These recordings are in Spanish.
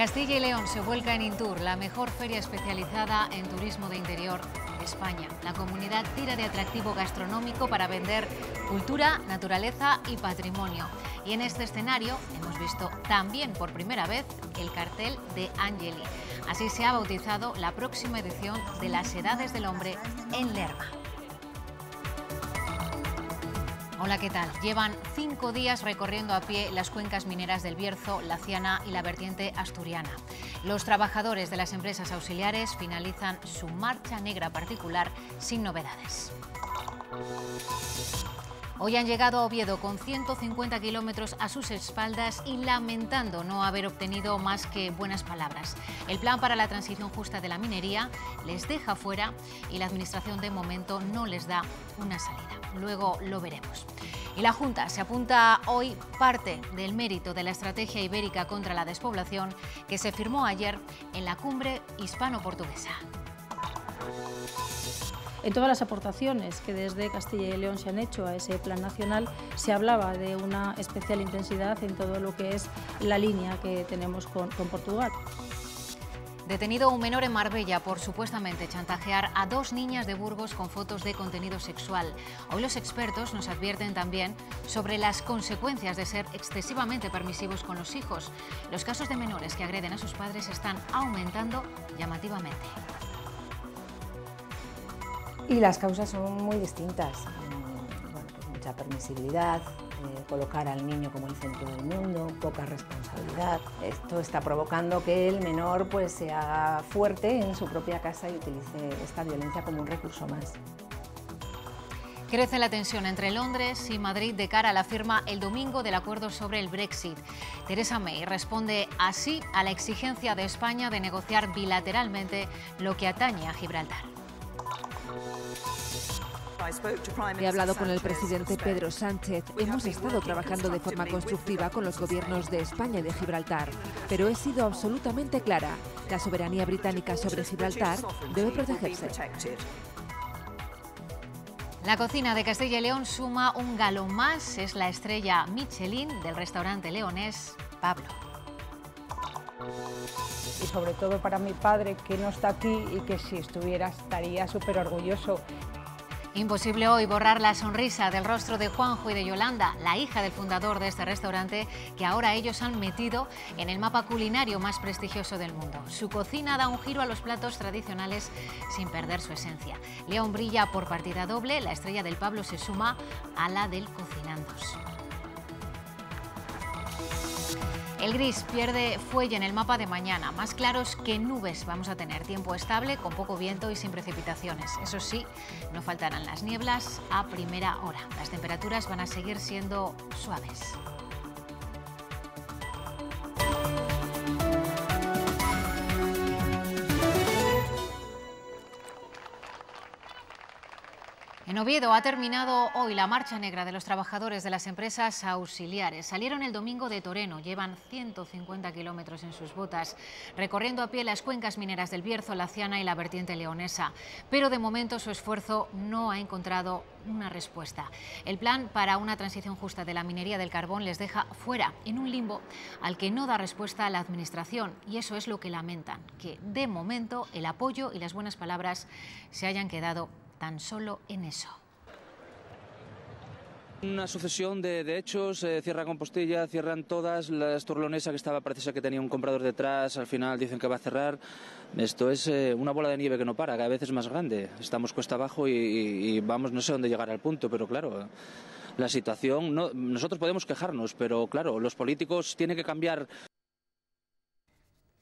Castilla y León se vuelca en Intur, la mejor feria especializada en turismo de interior de España. La comunidad tira de atractivo gastronómico para vender cultura, naturaleza y patrimonio. Y en este escenario hemos visto también por primera vez el cartel de Angeli. Así se ha bautizado la próxima edición de Las Edades del Hombre en Lerma. Hola, ¿qué tal? Llevan cinco días recorriendo a pie las cuencas mineras del Bierzo, la Ciana y la vertiente asturiana. Los trabajadores de las empresas auxiliares finalizan su marcha negra particular sin novedades. Hoy han llegado a Oviedo con 150 kilómetros a sus espaldas y lamentando no haber obtenido más que buenas palabras. El plan para la transición justa de la minería les deja fuera y la Administración de momento no les da una salida. Luego lo veremos. Y la Junta se apunta hoy parte del mérito de la estrategia ibérica contra la despoblación que se firmó ayer en la cumbre hispano-portuguesa. En todas las aportaciones que desde Castilla y León se han hecho a ese plan nacional se hablaba de una especial intensidad en todo lo que es la línea que tenemos con, Portugal. Detenido un menor en Marbella por supuestamente chantajear a dos niñas de Burgos con fotos de contenido sexual. Hoy los expertos nos advierten también sobre las consecuencias de ser excesivamente permisivos con los hijos. Los casos de menores que agreden a sus padres están aumentando llamativamente. Y las causas son muy distintas. Eh, pues mucha permisibilidad, eh, colocar al niño como el centro del mundo, poca responsabilidad. Esto está provocando que el menor pues, se fuerte en su propia casa y utilice esta violencia como un recurso más. Crece la tensión entre Londres y Madrid de cara a la firma el domingo del acuerdo sobre el Brexit. Teresa May responde así a la exigencia de España de negociar bilateralmente lo que atañe a Gibraltar. He hablado con el presidente Pedro Sánchez. Hemos estado trabajando de forma constructiva con los gobiernos de España y de Gibraltar, pero he sido absolutamente clara. La soberanía británica sobre Gibraltar debe protegerse. La cocina de Castilla y León suma un galón más. Es la estrella Michelin del restaurante leonés Pablo. Y sobre todo para mi padre que no está aquí y que si estuviera estaría súper orgulloso Imposible hoy borrar la sonrisa del rostro de Juanjo y de Yolanda, la hija del fundador de este restaurante, que ahora ellos han metido en el mapa culinario más prestigioso del mundo. Su cocina da un giro a los platos tradicionales sin perder su esencia. León brilla por partida doble, la estrella del Pablo se suma a la del Cocinandos. El gris pierde fuelle en el mapa de mañana, más claros que nubes vamos a tener, tiempo estable, con poco viento y sin precipitaciones. Eso sí, no faltarán las nieblas a primera hora. Las temperaturas van a seguir siendo suaves. En Oviedo ha terminado hoy la marcha negra de los trabajadores de las empresas auxiliares. Salieron el domingo de Toreno, llevan 150 kilómetros en sus botas, recorriendo a pie las cuencas mineras del Bierzo, la Ciana y la vertiente leonesa. Pero de momento su esfuerzo no ha encontrado una respuesta. El plan para una transición justa de la minería del carbón les deja fuera, en un limbo al que no da respuesta la Administración. Y eso es lo que lamentan, que de momento el apoyo y las buenas palabras se hayan quedado tan solo en eso. Una sucesión de, hechos, Cierran eh, cierra Compostilla, cierran todas, las torlonesa que estaba, parece que tenía un comprador detrás, al final dicen que va a cerrar. Esto es eh, una bola de nieve que no para, cada vez es más grande. Estamos cuesta abajo y, vamos, no sé dónde llegar al punto, pero claro, la situación, no, nosotros podemos quejarnos, pero claro, los políticos tienen que cambiar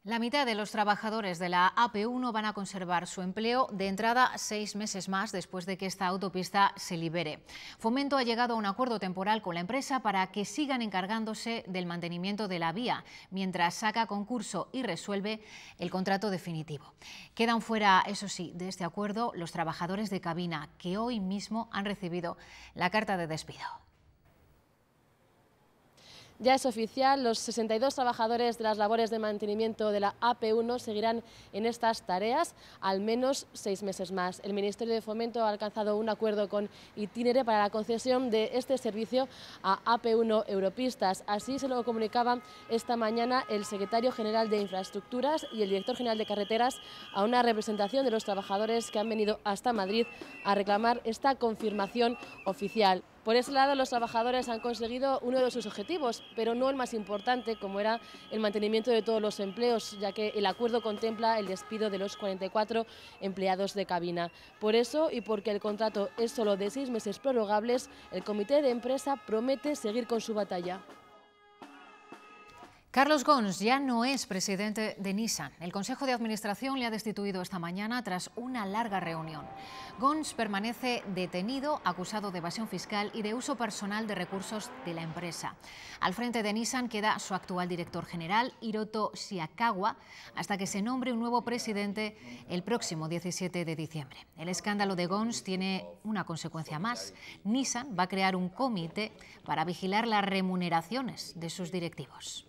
la mitad de los trabajadores de la AP1 van a conservar su empleo de entrada seis meses más después de que esta autopista se libere. Fomento ha llegado a un acuerdo temporal con la empresa para que sigan encargándose del mantenimiento de la vía mientras saca concurso y resuelve el contrato definitivo. Quedan fuera, eso sí, de este acuerdo los trabajadores de cabina que hoy mismo han recibido la carta de despido. Ya es oficial, los 62 trabajadores de las labores de mantenimiento de la AP1 seguirán en estas tareas al menos seis meses más. El Ministerio de Fomento ha alcanzado un acuerdo con Itinere para la concesión de este servicio a AP1 Europistas. Así se lo comunicaba esta mañana el secretario general de Infraestructuras y el director general de Carreteras a una representación de los trabajadores que han venido hasta Madrid a reclamar esta confirmación oficial. Por ese lado, los trabajadores han conseguido uno de sus objetivos, pero no el más importante, como era el mantenimiento de todos los empleos, ya que el acuerdo contempla el despido de los 44 empleados de cabina. Por eso, y porque el contrato es solo de seis meses prorrogables, el comité de empresa promete seguir con su batalla. Carlos Gons ya no es presidente de Nissan. El Consejo de Administración le ha destituido esta mañana tras una larga reunión. Gons permanece detenido, acusado de evasión fiscal y de uso personal de recursos de la empresa. Al frente de Nissan queda su actual director general, Hiroto Siakawa, hasta que se nombre un nuevo presidente el próximo 17 de diciembre. El escándalo de Gons tiene una consecuencia más. Nissan va a crear un comité para vigilar las remuneraciones de sus directivos.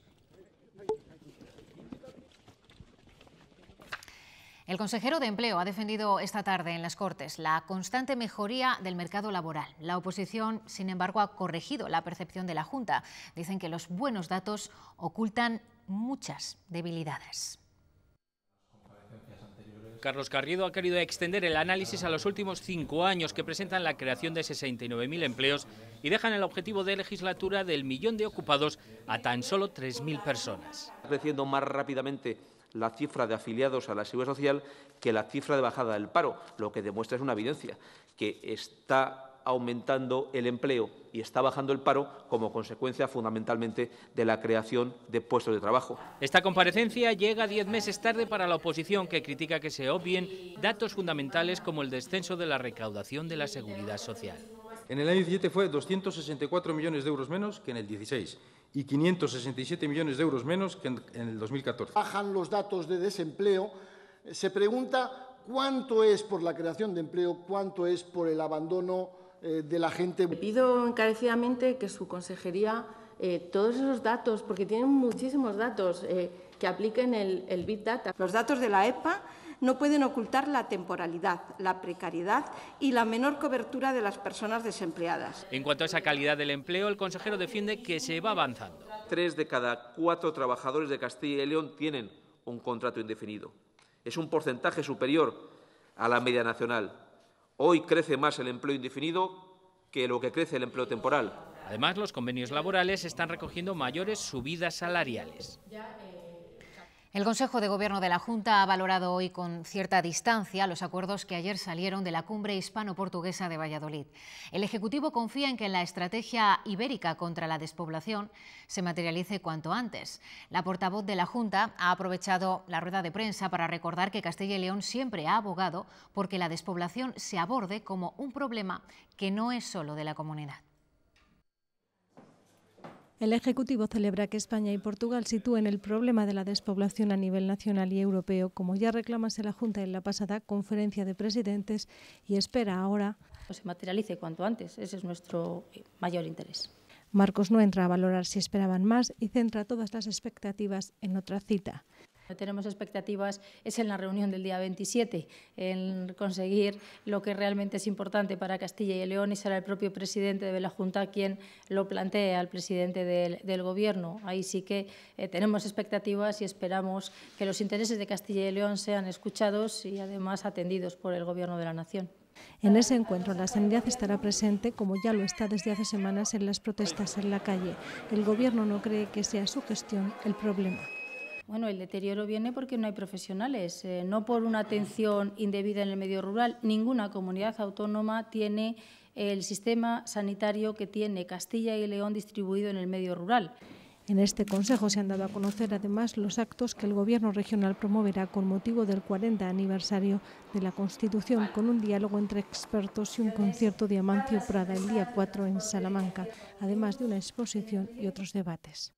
El consejero de Empleo ha defendido esta tarde en las Cortes la constante mejoría del mercado laboral. La oposición, sin embargo, ha corregido la percepción de la Junta. Dicen que los buenos datos ocultan muchas debilidades. Carlos Carriedo ha querido extender el análisis a los últimos cinco años que presentan la creación de 69.000 empleos y dejan el objetivo de legislatura del millón de ocupados a tan solo 3.000 personas. Creciendo más rápidamente la cifra de afiliados a la seguridad social que la cifra de bajada del paro, lo que demuestra es una evidencia, que está aumentando el empleo y está bajando el paro como consecuencia fundamentalmente de la creación de puestos de trabajo. Esta comparecencia llega diez meses tarde para la oposición que critica que se obvien datos fundamentales como el descenso de la recaudación de la seguridad social. En el año 17 fue 264 millones de euros menos que en el 16 y 567 millones de euros menos que en, el 2014. Bajan los datos de desempleo. Se pregunta cuánto es por la creación de empleo, cuánto es por el abandono eh, de la gente. Le pido encarecidamente que su consejería eh, todos esos datos, porque tienen muchísimos datos, eh, que apliquen el, el Big Data. Los datos de la EPA no pueden ocultar la temporalidad, la precariedad y la menor cobertura de las personas desempleadas. En cuanto a esa calidad del empleo, el consejero defiende que se va avanzando. Tres de cada cuatro trabajadores de Castilla y León tienen un contrato indefinido. Es un porcentaje superior a la media nacional. Hoy crece más el empleo indefinido que lo que crece el empleo temporal. Además, los convenios laborales están recogiendo mayores subidas salariales. Eh, el Consejo de Gobierno de la Junta ha valorado hoy con cierta distancia los acuerdos que ayer salieron de la cumbre hispano-portuguesa de Valladolid. El Ejecutivo confía en que la estrategia ibérica contra la despoblación se materialice cuanto antes. La portavoz de la Junta ha aprovechado la rueda de prensa para recordar que Castilla y León siempre ha abogado porque la despoblación se aborde como un problema que no es solo de la comunidad. El Ejecutivo celebra que España y Portugal sitúen el problema de la despoblación a nivel nacional y europeo, como ya reclamase la Junta en la pasada conferencia de presidentes, y espera ahora. Se materialice cuanto antes, ese es nuestro mayor interés. Marcos no entra a valorar si esperaban más y centra todas las expectativas en otra cita. Tenemos expectativas, es en la reunión del día 27, en conseguir lo que realmente es importante para Castilla y León y será el propio presidente de la Junta quien lo plantee al presidente del, Gobierno. Ahí sí que eh, tenemos expectativas y esperamos que los intereses de Castilla y León sean escuchados y además atendidos por el Gobierno de la Nación. En ese encuentro, la sanidad estará presente, como ya lo está desde hace semanas en las protestas en la calle. El Gobierno no cree que sea su gestión el problema. Bueno, el deterioro viene porque no hay profesionales, eh, no por una atención indebida en el medio rural. Ninguna comunidad autónoma tiene el sistema sanitario que tiene Castilla y León distribuido en el medio rural. En este Consejo se han dado a conocer además los actos que el Gobierno regional promoverá con motivo del 40 aniversario de la Constitución, con un diálogo entre expertos y un concierto de Amancio Prada el día 4 en Salamanca, además de una exposición y otros debates.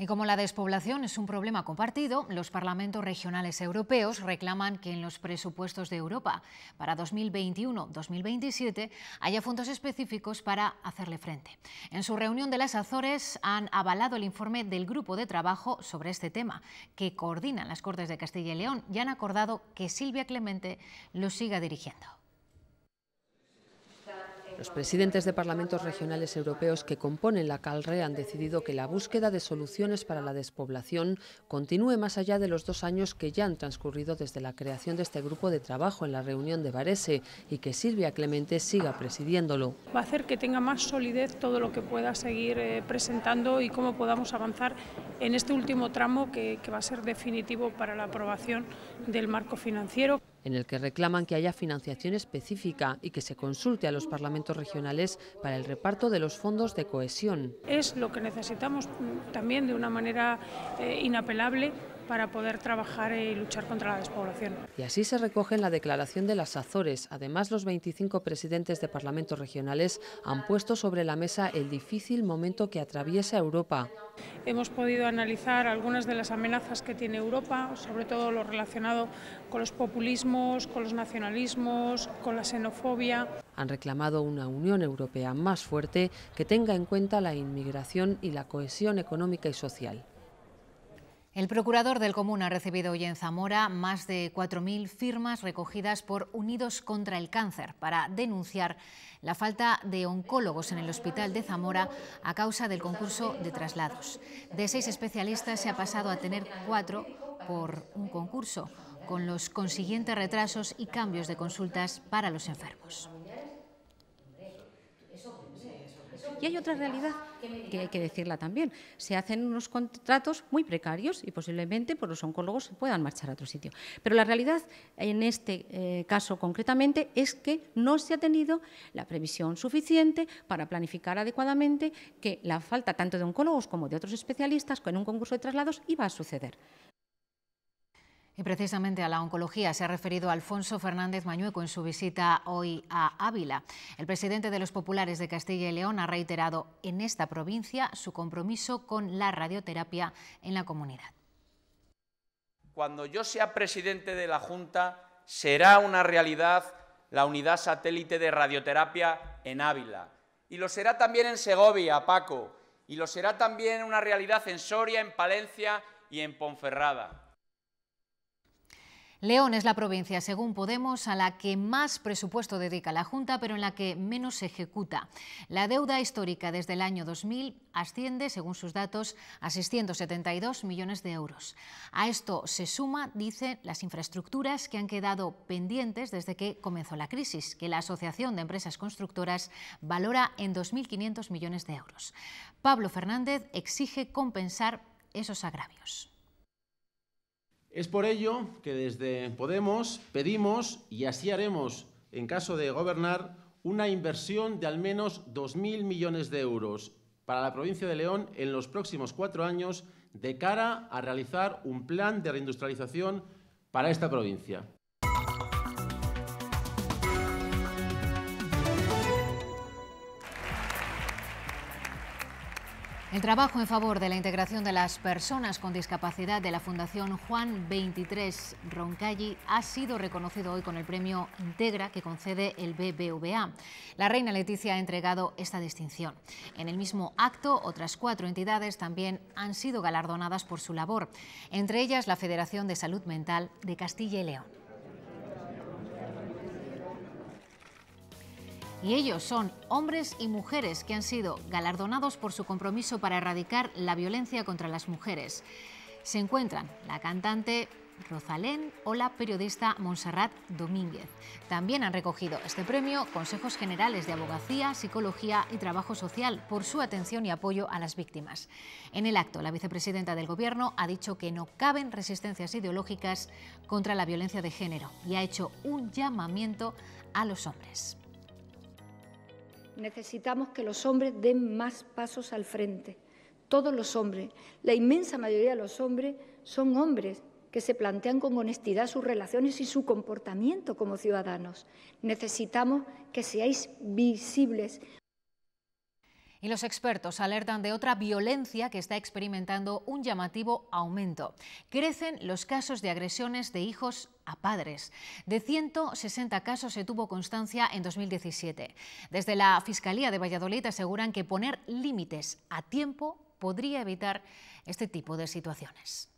Y como la despoblación es un problema compartido, los parlamentos regionales europeos reclaman que en los presupuestos de Europa para 2021-2027 haya fondos específicos para hacerle frente. En su reunión de las Azores han avalado el informe del grupo de trabajo sobre este tema, que coordinan las Cortes de Castilla y León y han acordado que Silvia Clemente lo siga dirigiendo. Los presidentes de parlamentos regionales europeos que componen la CALRE han decidido que la búsqueda de soluciones para la despoblación continúe más allá de los dos años que ya han transcurrido desde la creación de este grupo de trabajo en la reunión de Varese y que Silvia Clemente siga presidiéndolo. Va a hacer que tenga más solidez todo lo que pueda seguir eh, presentando y cómo podamos avanzar en este último tramo que va a ser definitivo para la aprobación del marco financiero en el que reclaman que haya financiación específica y que se consulte a los parlamentos regionales para el reparto de los fondos de cohesión. Es lo que necesitamos mm, también de una manera eh, inapelable para poder trabajar y luchar contra la despoblación. Y así se recoge en la declaración de las Azores. Además, los 25 presidentes de parlamentos regionales han puesto sobre la mesa el difícil momento que atraviesa Europa. Hemos podido analizar algunas de las amenazas que tiene Europa, sobre todo lo relacionado con los populismos, con los nacionalismos, con la xenofobia. Han reclamado una Unión Europea más fuerte que tenga en cuenta la inmigración y la cohesión económica y social. El procurador del Común ha recibido hoy en Zamora más de 4.000 firmas recogidas por Unidos contra el Cáncer para denunciar la falta de oncólogos en el Hospital de Zamora a causa del concurso de traslados. De seis especialistas se ha pasado a tener cuatro por un concurso, con los consiguientes retrasos y cambios de consultas para los enfermos. Y hay otra realidad que hay que decirla también. Se hacen unos contratos muy precarios y posiblemente pues, los oncólogos se puedan marchar a otro sitio. Pero la realidad en este eh, caso concretamente es que no se ha tenido la previsión suficiente para planificar adecuadamente que la falta tanto de oncólogos como de otros especialistas con un concurso de traslados iba a suceder. Y precisamente a la oncología se ha referido Alfonso Fernández Mañueco en su visita hoy a Ávila. El presidente de los populares de Castilla y León ha reiterado en esta provincia su compromiso con la radioterapia en la comunidad. Cuando yo sea presidente de la Junta, será una realidad la unidad satélite de radioterapia en Ávila. Y lo será también en Segovia, Paco. Y lo será también una realidad en Soria, en Palencia y en Ponferrada. León es la provincia, según Podemos, a la que más presupuesto dedica la Junta, pero en la que menos se ejecuta. La deuda histórica desde el año 2000 asciende, según sus datos, a 672 millones de euros. A esto se suma, dicen, las infraestructuras que han quedado pendientes desde que comenzó la crisis, que la Asociación de Empresas Constructoras valora en 2.500 millones de euros. Pablo Fernández exige compensar esos agravios. Es por ello que desde Podemos pedimos, y así haremos en caso de gobernar, una inversión de al menos 2.000 millones de euros para la provincia de León en los próximos cuatro años de cara a realizar un plan de reindustrialización para esta provincia. El trabajo en favor de la integración de las personas con discapacidad de la Fundación Juan 23 Roncalli ha sido reconocido hoy con el premio Integra que concede el BBVA. La reina Leticia ha entregado esta distinción. En el mismo acto, otras cuatro entidades también han sido galardonadas por su labor, entre ellas la Federación de Salud Mental de Castilla y León. Y ellos son hombres y mujeres que han sido galardonados por su compromiso para erradicar la violencia contra las mujeres. Se encuentran la cantante Rosalén o la periodista Montserrat Domínguez. También han recogido este premio consejos generales de abogacía, psicología y trabajo social por su atención y apoyo a las víctimas. En el acto, la vicepresidenta del Gobierno ha dicho que no caben resistencias ideológicas contra la violencia de género y ha hecho un llamamiento a los hombres necesitamos que los hombres den más pasos al frente. Todos los hombres, la inmensa mayoría de los hombres son hombres que se plantean con honestidad sus relaciones y su comportamiento como ciudadanos. Necesitamos que seáis visibles, y los expertos alertan de otra violencia que está experimentando un llamativo aumento. Crecen los casos de agresiones de hijos a padres. De 160 casos se tuvo constancia en 2017. Desde la Fiscalía de Valladolid aseguran que poner límites a tiempo podría evitar este tipo de situaciones.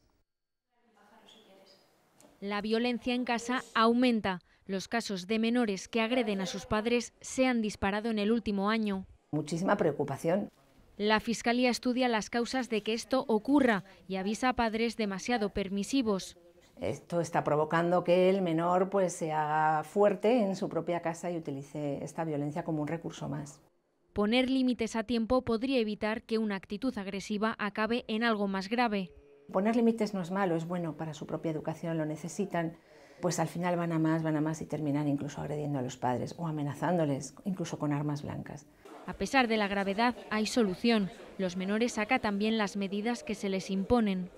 La violencia en casa aumenta. Los casos de menores que agreden a sus padres se han disparado en el último año. Muchísima preocupación. La Fiscalía estudia las causas de que esto ocurra y avisa a padres demasiado permisivos. Esto está provocando que el menor pues, se haga fuerte en su propia casa y utilice esta violencia como un recurso más. Poner límites a tiempo podría evitar que una actitud agresiva acabe en algo más grave. Poner límites no es malo, es bueno para su propia educación, lo necesitan, pues al final van a más, van a más y terminan incluso agrediendo a los padres o amenazándoles, incluso con armas blancas. A pesar de la gravedad, hay solución. Los menores saca también las medidas que se les imponen.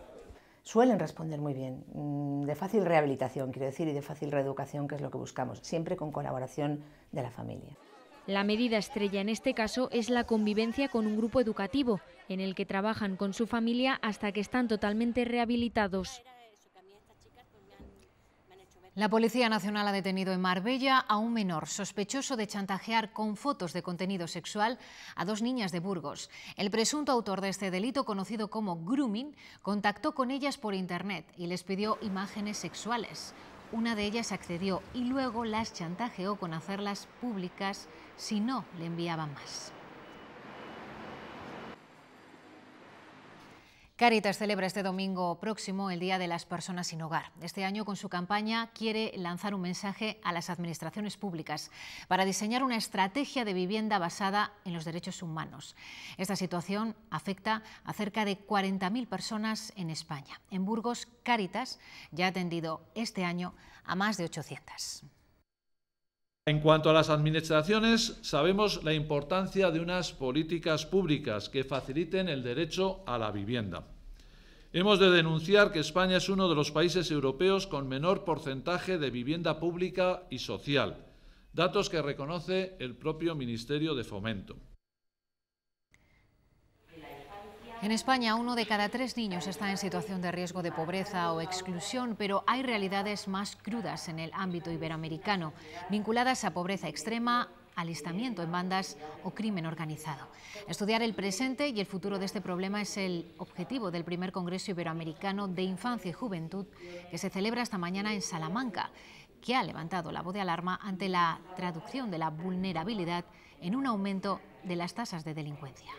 Suelen responder muy bien, mm, de fácil rehabilitación, quiero decir, y de fácil reeducación, que es lo que buscamos, siempre con colaboración de la familia. La medida estrella en este caso es la convivencia con un grupo educativo, en el que trabajan con su familia hasta que están totalmente rehabilitados. La Policía Nacional ha detenido en Marbella a un menor sospechoso de chantajear con fotos de contenido sexual a dos niñas de Burgos. El presunto autor de este delito, conocido como grooming, contactó con ellas por Internet y les pidió imágenes sexuales. Una de ellas accedió y luego las chantajeó con hacerlas públicas si no le enviaba más. Caritas celebra este domingo próximo el Día de las Personas sin Hogar. Este año, con su campaña, quiere lanzar un mensaje a las administraciones públicas para diseñar una estrategia de vivienda basada en los derechos humanos. Esta situación afecta a cerca de 40.000 personas en España. En Burgos, Caritas ya ha atendido este año a más de 800. En cuanto a las administraciones, sabemos la importancia de unas políticas públicas que faciliten el derecho a la vivienda. Hemos de denunciar que España es uno de los países europeos con menor porcentaje de vivienda pública y social, datos que reconoce el propio Ministerio de Fomento. En España, uno de cada tres niños está en situación de riesgo de pobreza o exclusión, pero hay realidades más crudas en el ámbito iberoamericano, vinculadas a pobreza extrema, alistamiento en bandas o crimen organizado. Estudiar el presente y el futuro de este problema es el objetivo del primer Congreso Iberoamericano de Infancia y Juventud que se celebra esta mañana en Salamanca, que ha levantado la voz de alarma ante la traducción de la vulnerabilidad en un aumento de las tasas de delincuencia.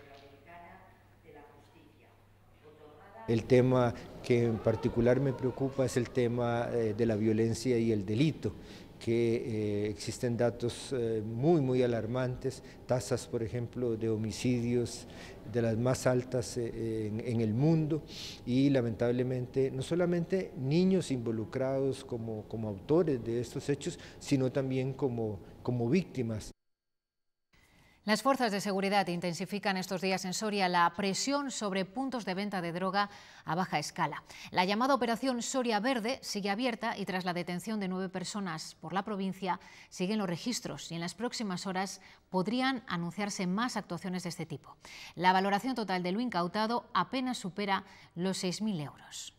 El tema que en particular me preocupa es el tema eh, de la violencia y el delito que eh, existen datos eh, muy, muy alarmantes, tasas, por ejemplo, de homicidios de las más altas en, el mundo y lamentablemente no solamente niños involucrados como, autores de estos hechos, sino también como, como víctimas. Las fuerzas de seguridad intensifican estos días en Soria la presión sobre puntos de venta de droga a baja escala. La llamada Operación Soria Verde sigue abierta y tras la detención de nueve personas por la provincia siguen los registros y en las próximas horas podrían anunciarse más actuaciones de este tipo. La valoración total de lo incautado apenas supera los 6.000 euros.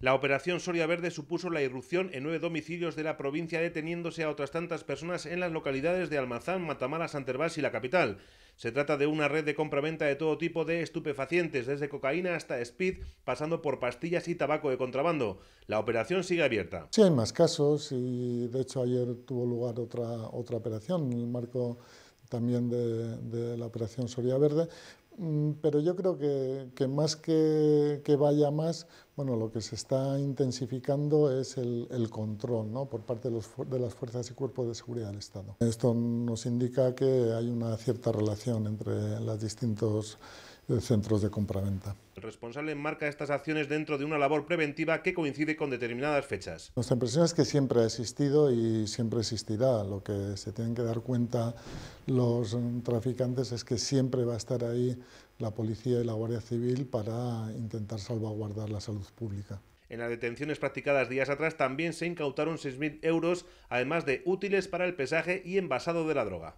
La operación Soria Verde supuso la irrupción en nueve domicilios de la provincia, deteniéndose a otras tantas personas en las localidades de Almazán, Matamala, Santervás y la capital. Se trata de una red de compraventa de todo tipo de estupefacientes, desde cocaína hasta speed, pasando por pastillas y tabaco de contrabando. La operación sigue abierta. Sí, hay más casos y de hecho ayer tuvo lugar otra, otra operación en el marco también de la operación Soria Verde, Mm, pero yo creo que, más que, vaya más, bueno, lo que se está intensificando es el, control ¿no? por parte de, las fuerzas y cuerpos de seguridad del Estado. Esto nos indica que hay una cierta relación entre las distintos centros de compraventa. El responsable enmarca estas acciones dentro de una labor preventiva que coincide con determinadas fechas. Nuestra impresión es que siempre ha existido y siempre existirá. Lo que se tienen que dar cuenta los traficantes es que siempre va a estar ahí la policía y la Guardia Civil para intentar salvaguardar la salud pública. En las detenciones practicadas días atrás también se incautaron 6.000 euros, además de útiles para el pesaje y envasado de la droga.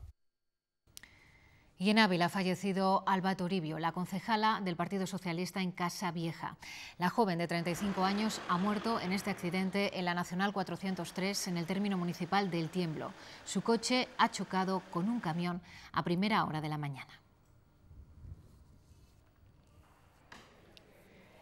Y en Ávila ha fallecido Alba Toribio, la concejala del Partido Socialista en Casa Vieja. La joven de 35 años ha muerto en este accidente en la Nacional 403 en el término municipal del Tiemblo. Su coche ha chocado con un camión a primera hora de la mañana.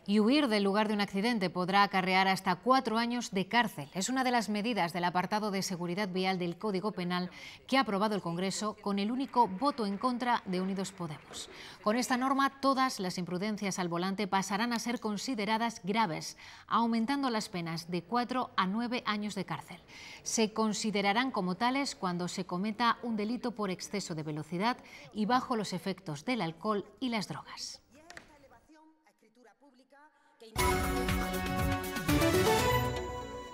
y huir del lugar de un accidente podrá acarrear hasta cuatro años de cárcel. Es una de las medidas del apartado de seguridad vial del Código Penal que ha aprobado el Congreso con el único voto en contra de Unidos Podemos. Con esta norma, todas las imprudencias al volante pasarán a ser consideradas graves, aumentando las penas de cuatro a nueve años de cárcel. Se considerarán como tales cuando se cometa un delito por exceso de velocidad y bajo los efectos del alcohol y las drogas.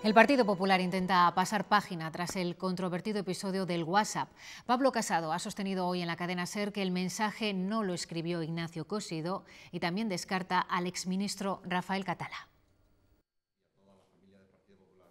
El Partido Popular intenta pasar página tras el controvertido episodio del WhatsApp. Pablo Casado ha sostenido hoy en la cadena SER que el mensaje no lo escribió Ignacio Cosido y también descarta al exministro Rafael Catalá.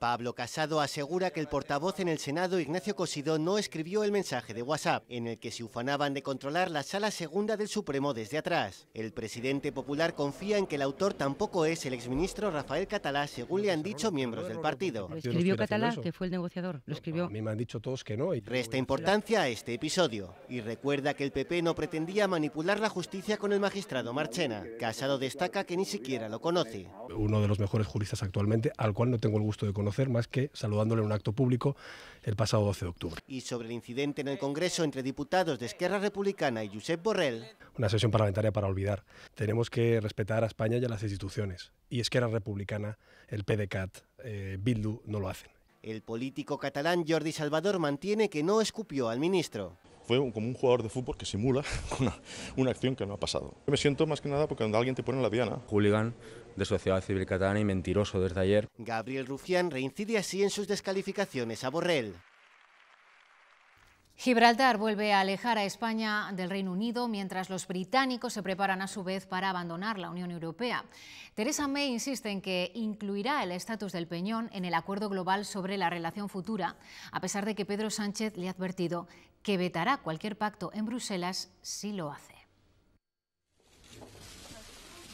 Pablo Casado asegura que el portavoz en el Senado, Ignacio Cosidó, no escribió el mensaje de WhatsApp, en el que se ufanaban de controlar la sala segunda del Supremo desde atrás. El presidente popular confía en que el autor tampoco es el exministro Rafael Catalá, según le han dicho miembros del partido. ¿Lo escribió Catalá, que fue el negociador? ¿Lo escribió? A mí me han dicho todos que no. Resta importancia a este episodio y recuerda que el PP no pretendía manipular la justicia con el magistrado Marchena. Casado destaca que ni siquiera lo conoce. Uno de los mejores juristas actualmente, al cual no tengo el gusto de conocer más que saludándole en un acto público el pasado 12 de octubre. Y sobre el incidente en el Congreso entre diputados de Esquerra Republicana y Josep Borrell. Una sesión parlamentaria para olvidar. Tenemos que respetar a España y a las instituciones. Y Esquerra Republicana, el PDCAT, eh, Bildu no lo hacen. El político catalán Jordi Salvador mantiene que no escupió al ministro. Fue como un jugador de fútbol que simula una, acción que no ha pasado. Me siento más que nada porque cuando alguien te pone en la diana. Hooligan de Sociedad Civil Catalana y mentiroso desde ayer. Gabriel Rufián reincide así en sus descalificaciones a Borrell. Gibraltar vuelve a alejar a España del Reino Unido mientras los británicos se preparan a su vez para abandonar la Unión Europea. Teresa May insiste en que incluirá el estatus del Peñón en el acuerdo global sobre la relación futura, a pesar de que Pedro Sánchez le ha advertido que vetará cualquier pacto en Bruselas si lo hace.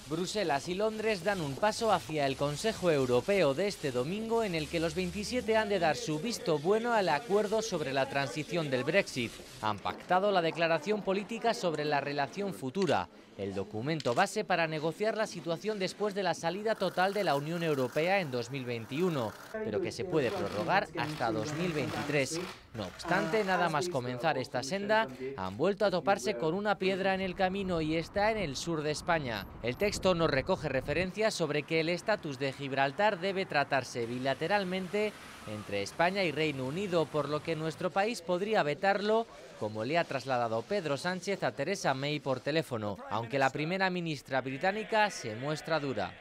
Bruselas y Londres dan un paso hacia el Consejo Europeo de este domingo en el que los 27 han de dar su visto bueno al acuerdo sobre la transición del Brexit. Han pactado la declaración política sobre la relación futura el documento base para negociar la situación después de la salida total de la Unión Europea en 2021, pero que se puede prorrogar hasta 2023. No obstante, nada más comenzar esta senda, han vuelto a toparse con una piedra en el camino y está en el sur de España. El texto nos recoge referencias sobre que el estatus de Gibraltar debe tratarse bilateralmente entre España y Reino Unido, por lo que nuestro país podría vetarlo, como le ha trasladado Pedro Sánchez a Teresa May por teléfono, aunque la primera ministra británica se muestra dura.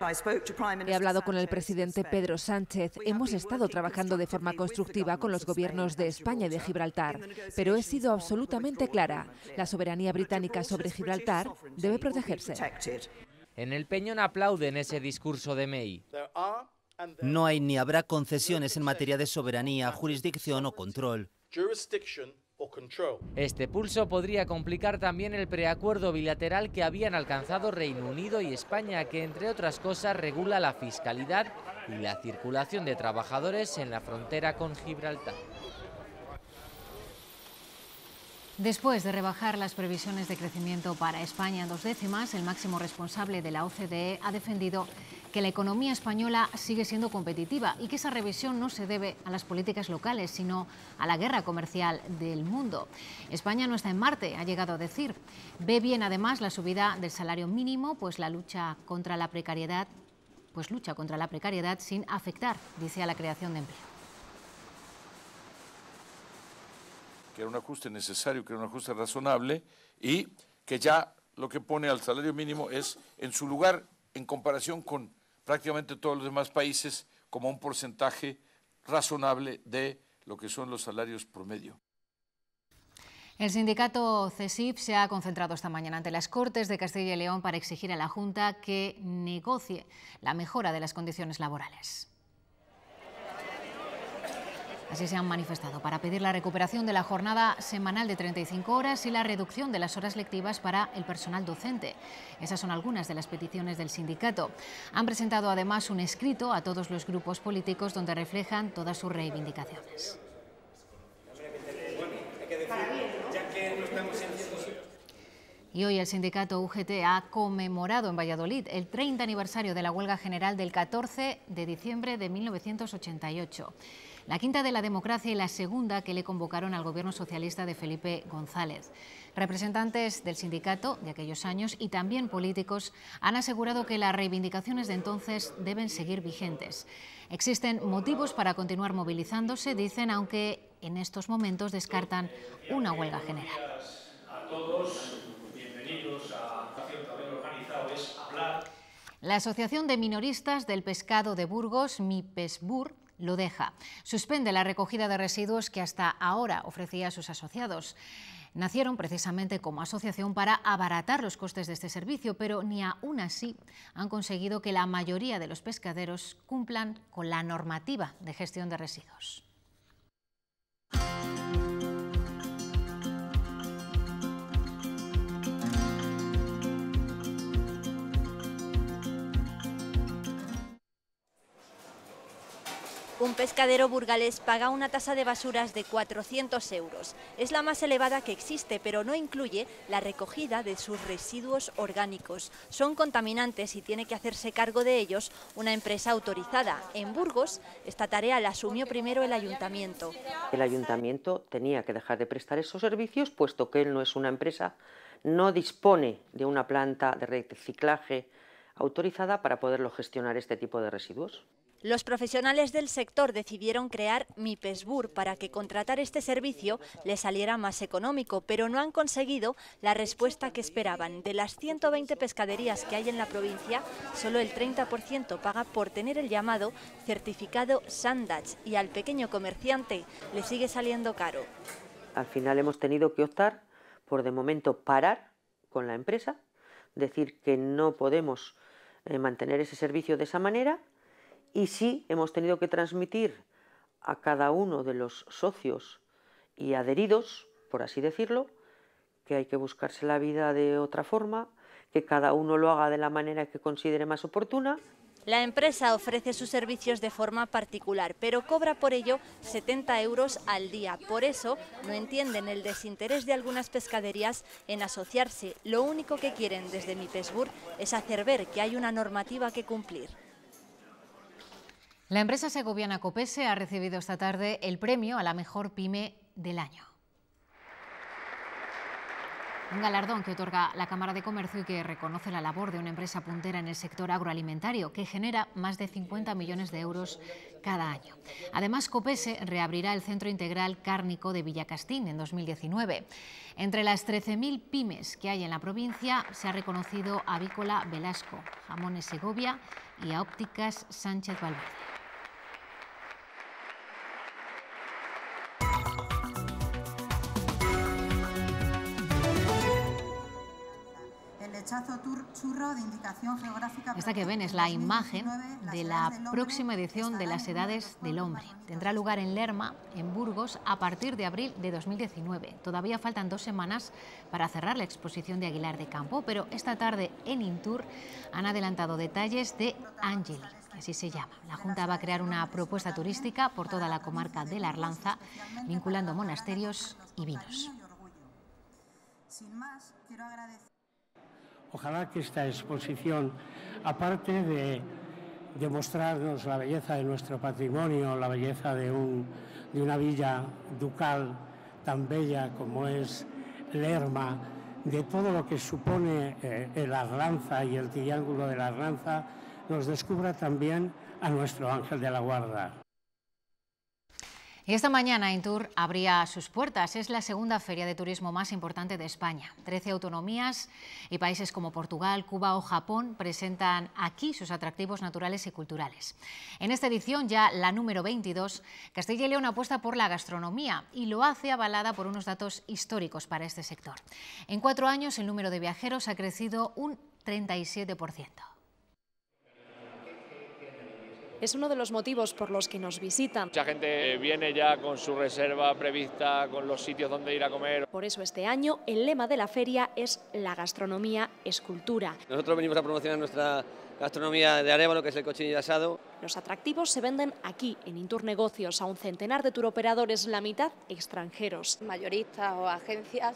He hablado con el presidente Pedro Sánchez. Hemos estado trabajando de forma constructiva con los gobiernos de España y de Gibraltar, pero he sido absolutamente clara. La soberanía británica sobre Gibraltar debe protegerse. En el Peñón aplauden ese discurso de May. No hay ni habrá concesiones en materia de soberanía, jurisdicción o control. Este pulso podría complicar también el preacuerdo bilateral que habían alcanzado Reino Unido y España, que entre otras cosas regula la fiscalidad y la circulación de trabajadores en la frontera con Gibraltar. Después de rebajar las previsiones de crecimiento para España dos décimas, el máximo responsable de la OCDE ha defendido que la economía española sigue siendo competitiva y que esa revisión no se debe a las políticas locales, sino a la guerra comercial del mundo. España no está en Marte, ha llegado a decir. Ve bien además la subida del salario mínimo, pues la lucha contra la precariedad, pues lucha contra la precariedad sin afectar, dice, a la creación de empleo. Que era un ajuste necesario, que era un ajuste razonable y que ya lo que pone al salario mínimo es en su lugar en comparación con prácticamente todos los demás países como un porcentaje razonable de lo que son los salarios promedio. El sindicato CESIP se ha concentrado esta mañana ante las Cortes de Castilla y León para exigir a la Junta que negocie la mejora de las condiciones laborales. Así se han manifestado para pedir la recuperación de la jornada semanal de 35 horas y la reducción de las horas lectivas para el personal docente. Esas son algunas de las peticiones del sindicato. Han presentado además un escrito a todos los grupos políticos donde reflejan todas sus reivindicaciones. Y hoy el sindicato UGT ha conmemorado en Valladolid el 30 aniversario de la huelga general del 14 de diciembre de 1988 la quinta de la democracia y la segunda que le convocaron al gobierno socialista de Felipe González. Representantes del sindicato de aquellos años y también políticos han asegurado que las reivindicaciones de entonces deben seguir vigentes. Existen motivos para continuar movilizándose, dicen, aunque en estos momentos descartan una huelga general. la Asociación de Minoristas del Pescado de Burgos, MIPESBUR, lo deja. Suspende la recogida de residuos que hasta ahora ofrecía a sus asociados. Nacieron precisamente como asociación para abaratar los costes de este servicio, pero ni aún así han conseguido que la mayoría de los pescaderos cumplan con la normativa de gestión de residuos. Un pescadero burgalés paga una tasa de basuras de 400 euros. Es la más elevada que existe, pero no incluye la recogida de sus residuos orgánicos. Son contaminantes y tiene que hacerse cargo de ellos una empresa autorizada. En Burgos, esta tarea la asumió primero el ayuntamiento. El ayuntamiento tenía que dejar de prestar esos servicios, puesto que él no es una empresa, no dispone de una planta de reciclaje autorizada para poderlo gestionar este tipo de residuos. Los profesionales del sector decidieron crear MIPESBUR para que contratar este servicio les saliera más económico, pero no han conseguido la respuesta que esperaban. De las 120 pescaderías que hay en la provincia, solo el 30% paga por tener el llamado certificado Sandach y al pequeño comerciante le sigue saliendo caro. Al final hemos tenido que optar por de momento parar con la empresa, decir que no podemos eh, mantener ese servicio de esa manera y sí hemos tenido que transmitir a cada uno de los socios y adheridos, por así decirlo, que hay que buscarse la vida de otra forma, que cada uno lo haga de la manera que considere más oportuna. La empresa ofrece sus servicios de forma particular, pero cobra por ello 70 euros al día. Por eso no entienden el desinterés de algunas pescaderías en asociarse. Lo único que quieren desde Mipesbur es hacer ver que hay una normativa que cumplir. La empresa segoviana Copese ha recibido esta tarde el premio a la mejor pyme del año. Un galardón que otorga la Cámara de Comercio y que reconoce la labor de una empresa puntera en el sector agroalimentario, que genera más de 50 millones de euros cada año. Además, Copese reabrirá el Centro Integral Cárnico de Villacastín en 2019. Entre las 13.000 pymes que hay en la provincia, se ha reconocido Avícola Velasco, Jamones Segovia y a Ópticas Sánchez Valverde. Esta que ven es la imagen de la próxima edición de las Edades del Hombre. Tendrá lugar en Lerma, en Burgos, a partir de abril de 2019. Todavía faltan dos semanas para cerrar la exposición de Aguilar de Campo, pero esta tarde en Intur han adelantado detalles de Angeli así se llama. La Junta va a crear una propuesta turística por toda la comarca de la Arlanza, vinculando monasterios y vinos. Ojalá que esta exposición, aparte de demostrarnos la belleza de nuestro patrimonio, la belleza de, una villa ducal tan bella como es Lerma, de todo lo que supone eh, el Arlanza y el triángulo la Arranza, nos descubra también a nuestro ángel de la guarda. Y Esta mañana Intur abría sus puertas. Es la segunda feria de turismo más importante de España. Trece autonomías y países como Portugal, Cuba o Japón presentan aquí sus atractivos naturales y culturales. En esta edición, ya la número 22, Castilla y León apuesta por la gastronomía y lo hace avalada por unos datos históricos para este sector. En cuatro años, el número de viajeros ha crecido un 37% es uno de los motivos por los que nos visitan. Mucha gente viene ya con su reserva prevista, con los sitios donde ir a comer. Por eso este año el lema de la feria es la gastronomía escultura. Nosotros venimos a promocionar nuestra gastronomía de Arevalo, que es el cochinillo asado. Los atractivos se venden aquí, en Intur Negocios, a un centenar de turoperadores, la mitad extranjeros. Mayoristas o agencias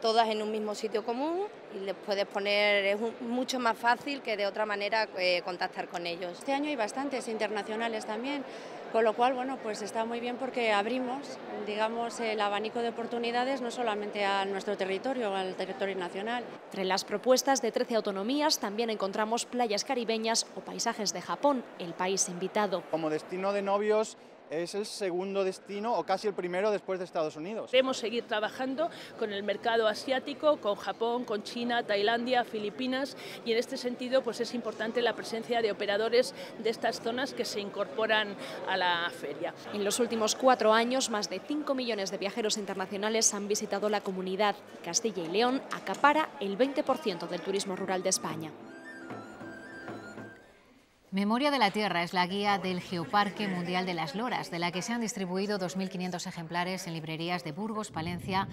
todas en un mismo sitio común y les puedes poner, es mucho más fácil que de otra manera eh, contactar con ellos. Este año hay bastantes internacionales también, con lo cual, bueno, pues está muy bien porque abrimos, digamos, el abanico de oportunidades no solamente a nuestro territorio, al territorio nacional. Entre las propuestas de 13 autonomías también encontramos playas caribeñas o paisajes de Japón, el país invitado. Como destino de novios es el segundo destino o casi el primero después de Estados Unidos. Debemos seguir trabajando con el mercado asiático, con Japón, con China, Tailandia, Filipinas y en este sentido pues es importante la presencia de operadores de estas zonas que se incorporan a la feria. En los últimos cuatro años más de 5 millones de viajeros internacionales han visitado la comunidad. Castilla y León acapara el 20% del turismo rural de España. Memoria de la Tierra es la guía del Geoparque Mundial de las Loras, de la que se han distribuido 2.500 ejemplares en librerías de Burgos, Palencia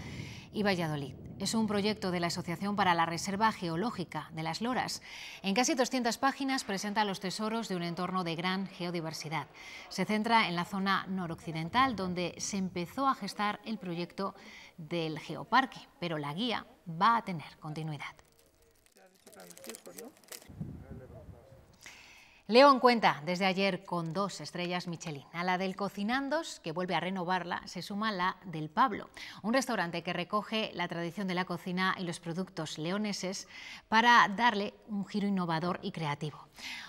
y Valladolid. Es un proyecto de la Asociación para la Reserva Geológica de las Loras. En casi 200 páginas presenta los tesoros de un entorno de gran geodiversidad. Se centra en la zona noroccidental, donde se empezó a gestar el proyecto del Geoparque, pero la guía va a tener continuidad. León cuenta desde ayer con dos estrellas Michelin. A la del Cocinandos, que vuelve a renovarla, se suma la del Pablo, un restaurante que recoge la tradición de la cocina y los productos leoneses para darle un giro innovador y creativo.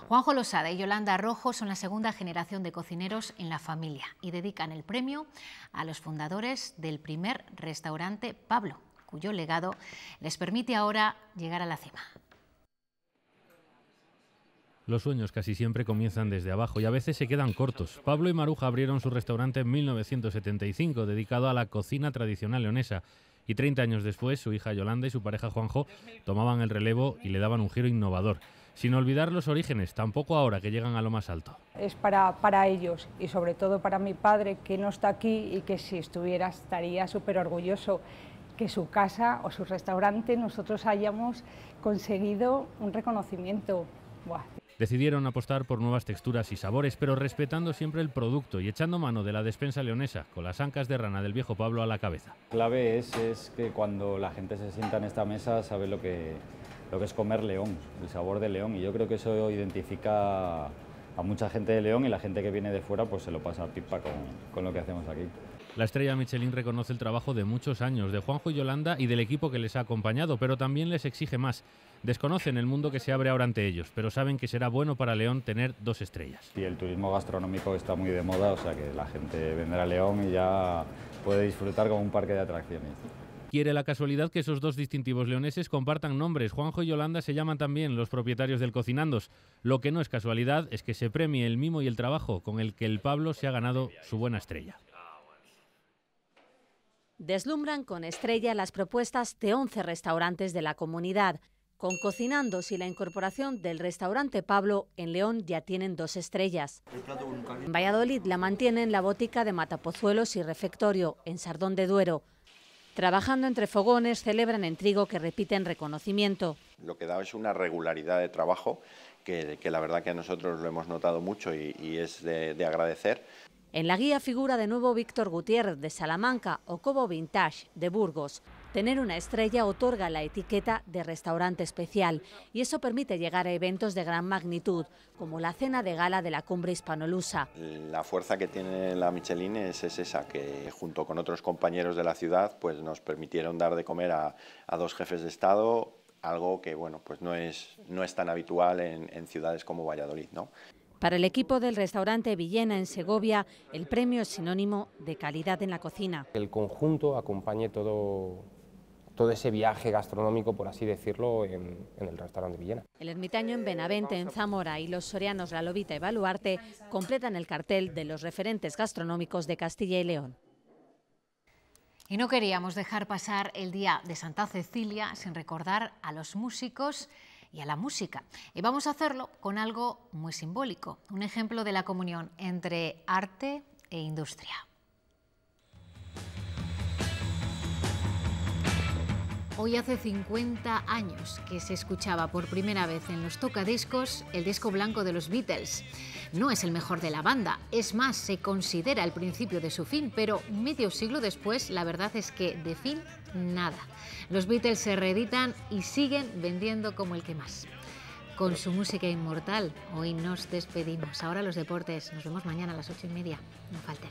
Juanjo Losada y Yolanda Rojo son la segunda generación de cocineros en la familia y dedican el premio a los fundadores del primer restaurante Pablo, cuyo legado les permite ahora llegar a la cima. Los sueños casi siempre comienzan desde abajo y a veces se quedan cortos. Pablo y Maruja abrieron su restaurante en 1975 dedicado a la cocina tradicional leonesa y 30 años después su hija Yolanda y su pareja Juanjo tomaban el relevo y le daban un giro innovador. Sin olvidar los orígenes, tampoco ahora que llegan a lo más alto. Es para, para ellos y sobre todo para mi padre que no está aquí y que si estuviera estaría súper orgulloso que su casa o su restaurante nosotros hayamos conseguido un reconocimiento. Decidieron apostar por nuevas texturas y sabores, pero respetando siempre el producto y echando mano de la despensa leonesa, con las ancas de rana del viejo Pablo a la cabeza. La clave es, que cuando la gente se sienta en esta mesa sabe lo que, es comer león, el sabor de león, y yo creo que eso identifica a mucha gente de León y la gente que viene de fuera pues se lo pasa pipa con lo que hacemos aquí. La estrella Michelin reconoce el trabajo de muchos años de Juanjo y Yolanda y del equipo que les ha acompañado, pero también les exige más. Desconocen el mundo que se abre ahora ante ellos, pero saben que será bueno para León tener dos estrellas. Y el turismo gastronómico está muy de moda, o sea que la gente vendrá a León y ya puede disfrutar como un parque de atracciones. Quiere la casualidad que esos dos distintivos leoneses compartan nombres. Juanjo y Yolanda se llaman también los propietarios del Cocinandos. Lo que no es casualidad es que se premie el mimo y el trabajo con el que el Pablo se ha ganado su buena estrella. Deslumbran con estrella las propuestas de 11 restaurantes de la comunidad. Con Cocinando y la incorporación del restaurante Pablo en León ya tienen dos estrellas. En Valladolid la mantienen la bótica de Matapozuelos y Refectorio, en Sardón de Duero. Trabajando entre fogones, celebran en trigo que repiten reconocimiento. Lo que da es una regularidad de trabajo que, la verdad que a nosotros lo hemos notado mucho y, es de agradecer en la guía figura de nuevo Víctor Gutiérrez de Salamanca o Cobo Vintage de Burgos. Tener una estrella otorga la etiqueta de restaurante especial y eso permite llegar a eventos de gran magnitud, como la cena de gala de la cumbre hispanolusa. La fuerza que tiene la Michelin es, esa, que junto con otros compañeros de la ciudad pues nos permitieron dar de comer a, dos jefes de Estado, algo que bueno, pues no, es, no es tan habitual en, en ciudades como Valladolid. ¿no? Para el equipo del restaurante Villena en Segovia, el premio es sinónimo de calidad en la cocina. El conjunto acompañe todo, todo ese viaje gastronómico, por así decirlo, en, el restaurante Villena. El ermitaño en Benavente, en Zamora y los sorianos La Lobita y Baluarte completan el cartel de los referentes gastronómicos de Castilla y León. Y no queríamos dejar pasar el día de Santa Cecilia sin recordar a los músicos y a la música. Y vamos a hacerlo con algo muy simbólico, un ejemplo de la comunión entre arte e industria. Hoy hace 50 años que se escuchaba por primera vez en los tocadiscos el disco blanco de los Beatles. No es el mejor de la banda, es más, se considera el principio de su fin, pero medio siglo después la verdad es que de fin nada. Los Beatles se reeditan y siguen vendiendo como el que más. Con su música inmortal, hoy nos despedimos. Ahora los deportes, nos vemos mañana a las ocho y media, no falten.